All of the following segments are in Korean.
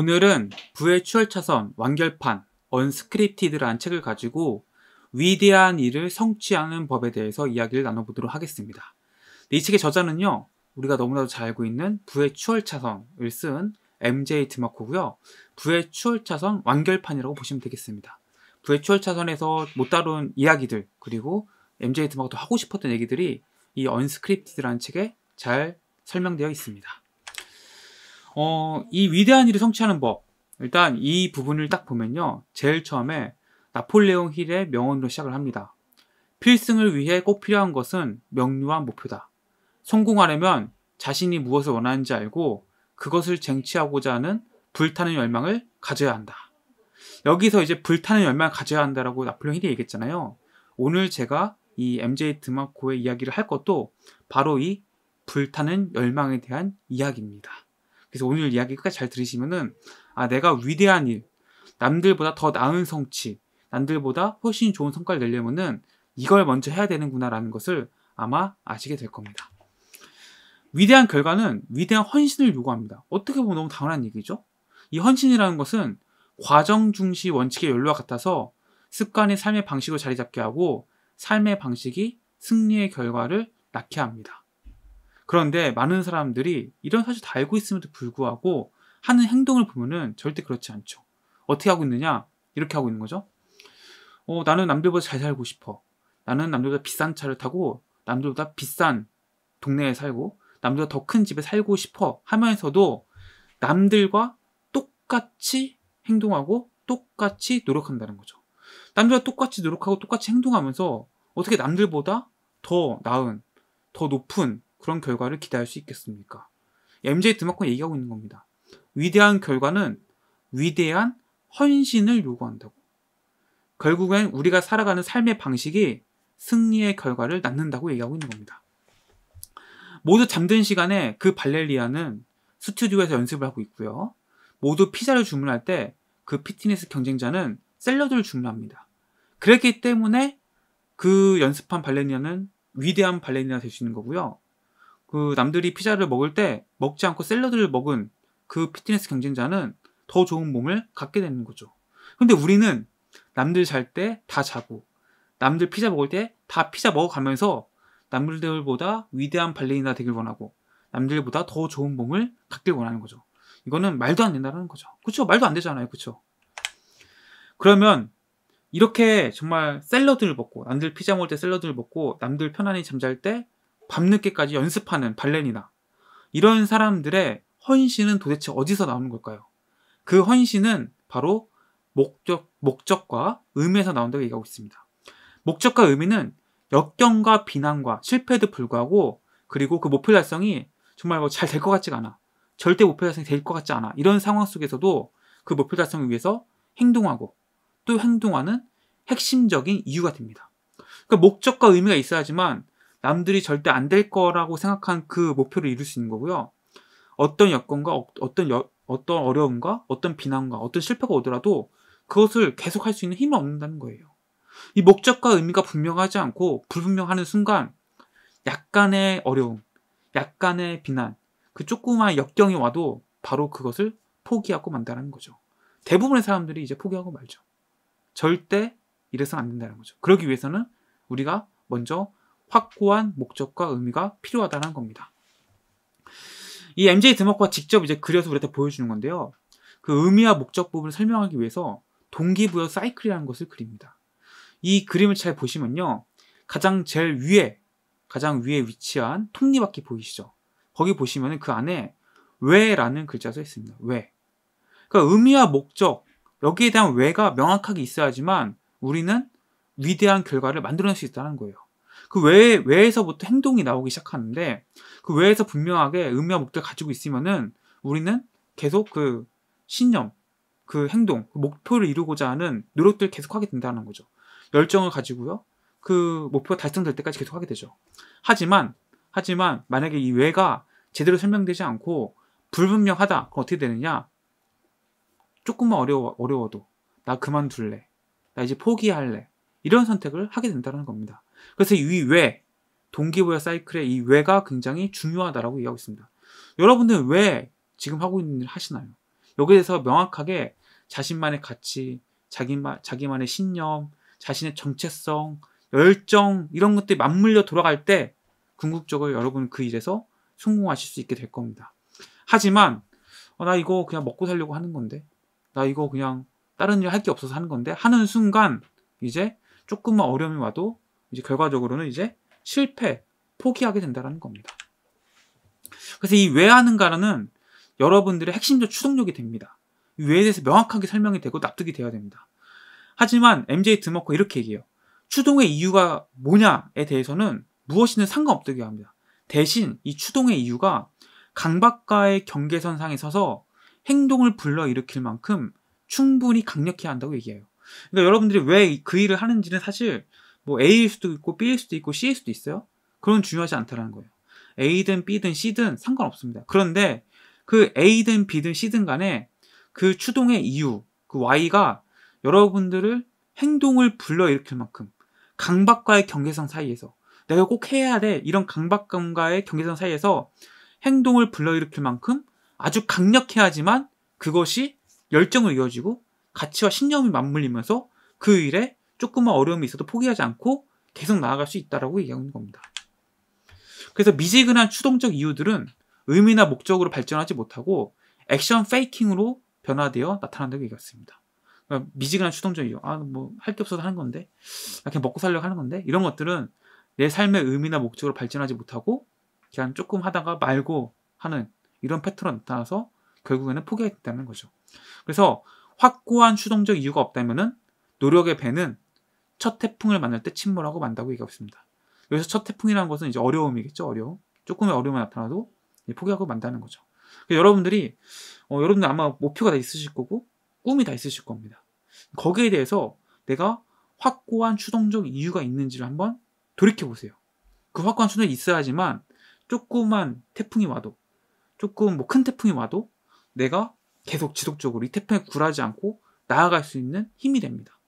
오늘은 부의 추월차선 완결판 언스크립티드라는 책을 가지고 위대한 일을 성취하는 법에 대해서 이야기를 나눠보도록 하겠습니다. 네, 이 책의 저자는요, 우리가 너무나도 잘 알고 있는 부의 추월차선을 쓴 MJ 드마코고요. 부의 추월차선 완결판이라고 보시면 되겠습니다. 부의 추월차선에서 못 다룬 이야기들 그리고 MJ 드마코도 하고 싶었던 얘기들이 이 언스크립티드라는 책에 잘 설명되어 있습니다. 어, 이 위대한 일을 성취하는 법. 일단 이 부분을 딱 보면요. 제일 처음에 나폴레옹 힐의 명언으로 시작을 합니다. 필승을 위해 꼭 필요한 것은 명료한 목표다. 성공하려면 자신이 무엇을 원하는지 알고 그것을 쟁취하고자 하는 불타는 열망을 가져야 한다. 여기서 이제 불타는 열망을 가져야 한다라고 나폴레옹 힐이 얘기했잖아요. 오늘 제가 이 MJ 드마코의 이야기를 할 것도 바로 이 불타는 열망에 대한 이야기입니다. 그래서 오늘 이야기 끝까지 잘 들으시면은 아 내가 위대한 일, 남들보다 더 나은 성취, 남들보다 훨씬 좋은 성과를 내려면은 이걸 먼저 해야 되는구나라는 것을 아마 아시게 될 겁니다. 위대한 결과는 위대한 헌신을 요구합니다. 어떻게 보면 너무 당연한 얘기죠. 이 헌신이라는 것은 과정 중시 원칙의 연료와 같아서 습관이 삶의 방식으로 자리 잡게 하고 삶의 방식이 승리의 결과를 낳게 합니다. 그런데 많은 사람들이 이런 사실 다 알고 있음에도 불구하고 하는 행동을 보면은 절대 그렇지 않죠. 어떻게 하고 있느냐? 이렇게 하고 있는 거죠. 어, 나는 남들보다 잘 살고 싶어. 나는 남들보다 비싼 차를 타고 남들보다 비싼 동네에 살고 남들보다 더 큰 집에 살고 싶어 하면서도 남들과 똑같이 행동하고 똑같이 노력한다는 거죠. 남들과 똑같이 노력하고 똑같이 행동하면서 어떻게 남들보다 더 나은, 더 높은 그런 결과를 기대할 수 있겠습니까? MJ 드마콘 얘기하고 있는 겁니다. 위대한 결과는 위대한 헌신을 요구한다고. 결국엔 우리가 살아가는 삶의 방식이 승리의 결과를 낳는다고 얘기하고 있는 겁니다. 모두 잠든 시간에 그 발레리아는 스튜디오에서 연습을 하고 있고요. 모두 피자를 주문할 때 그 피트니스 경쟁자는 샐러드를 주문합니다. 그렇기 때문에 그 연습한 발레리아는 위대한 발레리아가 될 수 있는 거고요. 그 남들이 피자를 먹을 때 먹지 않고 샐러드를 먹은 그 피트니스 경쟁자는 더 좋은 몸을 갖게 되는 거죠. 근데 우리는 남들 잘 때 다 자고 남들 피자 먹을 때 다 피자 먹어가면서 남들보다 위대한 발레리나 되길 원하고 남들보다 더 좋은 몸을 갖길 원하는 거죠. 이거는 말도 안 된다는 거죠. 그렇죠? 말도 안 되잖아요. 그렇죠? 그러면 이렇게 정말 샐러드를 먹고 남들 피자 먹을 때 샐러드를 먹고 남들 편안히 잠잘 때 밤늦게까지 연습하는 발렌이나 이런 사람들의 헌신은 도대체 어디서 나오는 걸까요? 그 헌신은 바로 목적, 목적과 의미에서 나온다고 얘기하고 있습니다. 목적과 의미는 역경과 비난과 실패에도 불구하고 그리고 그 목표 달성이 정말 뭐 잘될 것 같지가 않아. 절대 목표 달성이 될 것 같지 않아. 이런 상황 속에서도 그 목표 달성을 위해서 행동하고 또 행동하는 핵심적인 이유가 됩니다. 그러니까 목적과 의미가 있어야지만 남들이 절대 안 될 거라고 생각한 그 목표를 이룰 수 있는 거고요. 어떤 여건과 어, 떤 어떤 어려움과 어떤 비난과 어떤 실패가 오더라도 그것을 계속 할수 있는 힘을 얻는다는 거예요. 이 목적과 의미가 분명하지 않고 불분명하는 순간 약간의 어려움, 약간의 비난, 그 조그마한 역경이 와도 바로 그것을 포기하고 만다는 거죠. 대부분의 사람들이 이제 포기하고 말죠. 절대 이래서는 안 된다는 거죠. 그러기 위해서는 우리가 먼저 확고한 목적과 의미가 필요하다는 겁니다. 이 MJ 드머커가 직접 이제 그려서 우리한테 보여주는 건데요. 그 의미와 목적 부분을 설명하기 위해서 동기부여 사이클이라는 것을 그립니다. 이 그림을 잘 보시면요. 가장 제일 위에, 가장 위에 위치한 톱니바퀴 보이시죠? 거기 보시면 그 안에 왜 라는 글자가 써 있습니다. 왜. 그러니까 의미와 목적, 여기에 대한 왜가 명확하게 있어야지만 우리는 위대한 결과를 만들어낼 수 있다는 거예요. 그 외, 외에서부터 행동이 나오기 시작하는데 그 외에서 분명하게 의미와 목적을 가지고 있으면은 우리는 계속 그 신념, 그 행동, 그 목표를 이루고자 하는 노력들을 계속하게 된다는 거죠. 열정을 가지고요. 그 목표가 달성될 때까지 계속하게 되죠. 하지만 하지만 만약에 이 외가 제대로 설명되지 않고 불분명하다. 그럼 어떻게 되느냐? 조금만 어려워, 어려워도 나 그만둘래. 나 이제 포기할래. 이런 선택을 하게 된다는 겁니다. 그래서 이 왜, 동기부여 사이클의 이 왜가 굉장히 중요하다라고 이야기하고 있습니다. 여러분들 은왜 지금 하고 있는 일을 하시나요? 여기에 대해서 명확하게 자신만의 가치, 자기만, 자기만의 신념, 자신의 정체성, 열정, 이런 것들이 맞물려 돌아갈 때, 궁극적으로 여러분은 그 일에서 성공하실 수 있게 될 겁니다. 하지만, 어, 나 이거 그냥 먹고 살려고 하는 건데, 나 이거 그냥 다른 일 할 게 없어서 하는 건데, 하는 순간, 이제 조금만 어려움이 와도 이제 결과적으로는 이제 실패, 포기하게 된다는 겁니다. 그래서 이 왜 하는가라는 여러분들의 핵심적 추동력이 됩니다. 왜에 대해서 명확하게 설명이 되고 납득이 돼야 됩니다. 하지만 MJ 드머커 이렇게 얘기해요. 추동의 이유가 뭐냐에 대해서는 무엇이든 상관없다고 합니다. 대신 이 추동의 이유가 강박과의 경계선상에 서서 행동을 불러일으킬 만큼 충분히 강력해야 한다고 얘기해요. 그러니까 여러분들이 왜 그 일을 하는지는 사실 뭐 A일 수도 있고 B일 수도 있고 C일 수도 있어요. 그런 중요하지 않다라는 거예요. A든 B든 C든 상관없습니다. 그런데 그 A든 B든 C든 간에 그 추동의 이유, 그 Y가 여러분들을 행동을 불러일으킬 만큼 강박과의 경계선 사이에서 내가 꼭 해야 돼 이런 강박감과의 경계선 사이에서 행동을 불러일으킬 만큼 아주 강력해야지만 그것이 열정을 이어지고 가치와 신념이 맞물리면서 그 일에 조금만 어려움이 있어도 포기하지 않고 계속 나아갈 수 있다라고 얘기하는 겁니다. 그래서 미지근한 추동적 이유들은 의미나 목적으로 발전하지 못하고 액션 페이킹으로 변화되어 나타난다고 얘기했습니다. 그러니까 미지근한 추동적 이유, 아뭐 할 게 없어서 하는 건데, 그냥 먹고 살려고 하는 건데 이런 것들은 내 삶의 의미나 목적으로 발전하지 못하고 그냥 조금 하다가 말고 하는 이런 패턴으 나타나서 결국에는 포기했다는 거죠. 그래서 확고한 추동적 이유가 없다면은 노력의 배는 첫 태풍을 만날 때 침몰하고 만다고 얘기하고 있습니다. 여기서 첫 태풍이라는 것은 이제 어려움이겠죠, 어려움. 조금의 어려움이 나타나도 포기하고 만다는 거죠. 그러니까 여러분들이 어, 여러분들 아마 목표가 다 있으실 거고 꿈이 다 있으실 겁니다. 거기에 대해서 내가 확고한 추동적 이유가 있는지를 한번 돌이켜 보세요. 그 확고한 추동이 있어야지만 조그만 태풍이 와도 조금 뭐 큰 태풍이 와도 내가 계속 지속적으로 이 태평에 굴하지 않고 나아갈 수 있는 힘이 됩니다.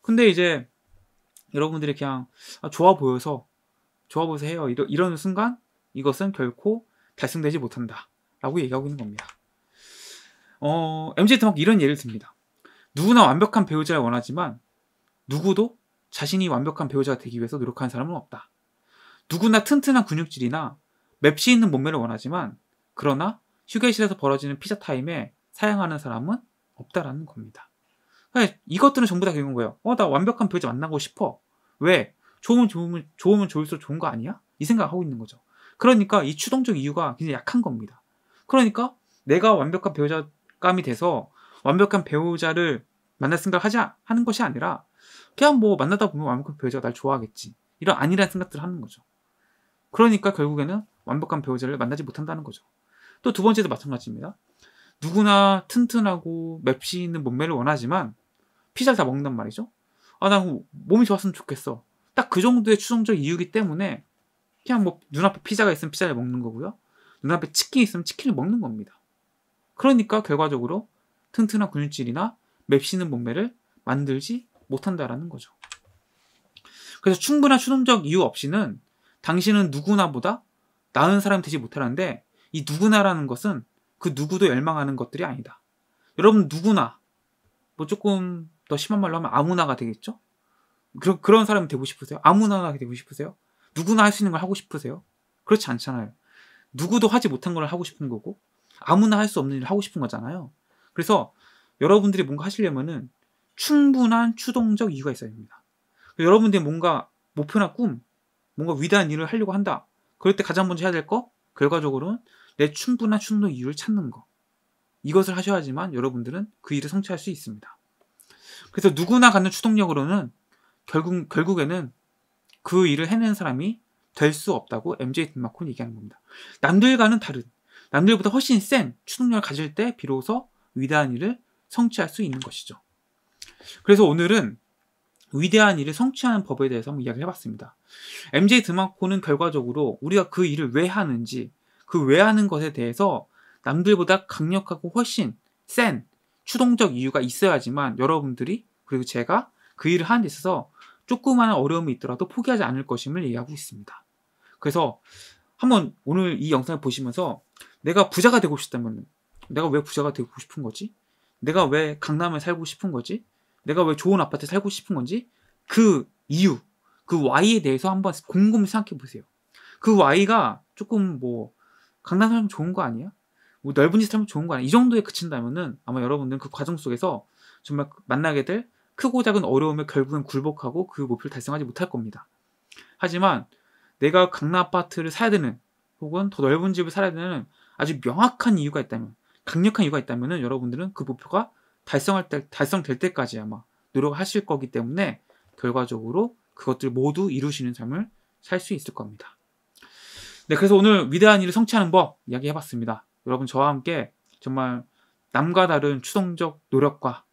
근데 이제 여러분들이 그냥 아, 좋아 보여서 좋아 보여서 해요. 이러, 이런 순간 이것은 결코 달성되지 못한다. 라고 얘기하고 있는 겁니다. 어, m z 마막 이런 예를 듭니다. 누구나 완벽한 배우자를 원하지만 누구도 자신이 완벽한 배우자가 되기 위해서 노력하는 사람은 없다. 누구나 튼튼한 근육질이나 맵시 있는 몸매를 원하지만 그러나 휴게실에서 벌어지는 피자 타임에 사양하는 사람은 없다라는 겁니다. 그러니까 이것들은 전부 다 그런 거예요. 어, 나 완벽한 배우자 만나고 싶어. 왜? 좋으면 좋으면, 좋으면 좋을수록 좋은 거 아니야? 이생각 하고 있는 거죠. 그러니까 이 추동적 이유가 굉장히 약한 겁니다. 그러니까 내가 완벽한 배우자감이 돼서 완벽한 배우자를 만날 생각을 하자 하는 것이 아니라 그냥 뭐 만나다 보면 완벽한 배우자가 날 좋아하겠지. 이런 아니라는 생각들을 하는 거죠. 그러니까 결국에는 완벽한 배우자를 만나지 못한다는 거죠. 또 두 번째도 마찬가지입니다. 누구나 튼튼하고 맵시 있는 몸매를 원하지만 피자를 다 먹는단 말이죠. 아, 나 몸이 좋았으면 좋겠어. 딱 그 정도의 추종적 이유기 때문에 그냥 뭐 눈앞에 피자가 있으면 피자를 먹는 거고요. 눈앞에 치킨이 있으면 치킨을 먹는 겁니다. 그러니까 결과적으로 튼튼한 근육질이나 맵시는 몸매를 만들지 못한다라는 거죠. 그래서 충분한 추종적 이유 없이는 당신은 누구나보다 나은 사람이 되지 못하는데 이 누구나라는 것은 그 누구도 열망하는 것들이 아니다. 여러분 누구나 뭐 조금 더 심한 말로 하면 아무나가 되겠죠? 그런 그런 사람이 되고 싶으세요? 아무나가 되고 싶으세요? 누구나 할 수 있는 걸 하고 싶으세요? 그렇지 않잖아요. 누구도 하지 못한 걸 하고 싶은 거고 아무나 할 수 없는 일을 하고 싶은 거잖아요. 그래서 여러분들이 뭔가 하시려면은 충분한 추동적 이유가 있어야 됩니다. 여러분들이 뭔가 목표나 꿈, 뭔가 위대한 일을 하려고 한다. 그럴 때 가장 먼저 해야 될 거, 결과적으로는 내 충분한 충동 이유를 찾는 거. 이것을 하셔야지만 여러분들은 그 일을 성취할 수 있습니다. 그래서 누구나 갖는 추동력으로는 결국, 결국에는 그 일을 해낸 사람이 될 수 없다고 MJ 딘마콘 얘기하는 겁니다. 남들과는 다른, 남들보다 훨씬 센 추동력을 가질 때 비로소 위대한 일을 성취할 수 있는 것이죠. 그래서 오늘은 위대한 일을 성취하는 법에 대해서 한번 이야기를 해봤습니다. MJ 드마코는 결과적으로 우리가 그 일을 왜 하는지, 그왜 하는 것에 대해서 남들보다 강력하고 훨씬 센 추동적 이유가 있어야지만 여러분들이 그리고 제가 그 일을 하는 데 있어서 조그마한 어려움이 있더라도 포기하지 않을 것임을 이해하고 있습니다. 그래서 한번 오늘 이 영상을 보시면서 내가 부자가 되고 싶다면 내가 왜 부자가 되고 싶은 거지? 내가 왜 강남에 살고 싶은 거지? 내가 왜 좋은 아파트에 살고 싶은 건지 그 이유, 그 Y에 대해서 한번 곰곰이 생각해 보세요. 그 Y가 조금 뭐 강남사면 좋은 거 아니야? 뭐 넓은 짓을 하면 좋은 거 아니야? 이 정도에 그친다면은 아마 여러분들은 그 과정 속에서 정말 만나게 될 크고 작은 어려움에 결국은 굴복하고 그 목표를 달성하지 못할 겁니다. 하지만 내가 강남 아파트를 사야 되는 혹은 더 넓은 집을 사야 되는 아주 명확한 이유가 있다면 강력한 이유가 있다면은 여러분들은 그 목표가 달성할 때 달성될 때까지 아마 노력하실 거기 때문에 결과적으로 그것들 모두 이루시는 삶을 살 수 있을 겁니다. 네, 그래서 오늘 위대한 일을 성취하는 법 이야기해봤습니다. 여러분 저와 함께 정말 남과 다른 추동적 노력과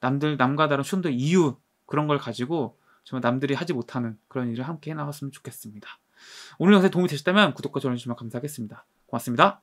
남들 남과 다른 추동적 이유 그런 걸 가지고 정말 남들이 하지 못하는 그런 일을 함께 해나갔으면 좋겠습니다. 오늘 영상에 도움이 되셨다면 구독과 좋아요 주시면 감사하겠습니다. 고맙습니다.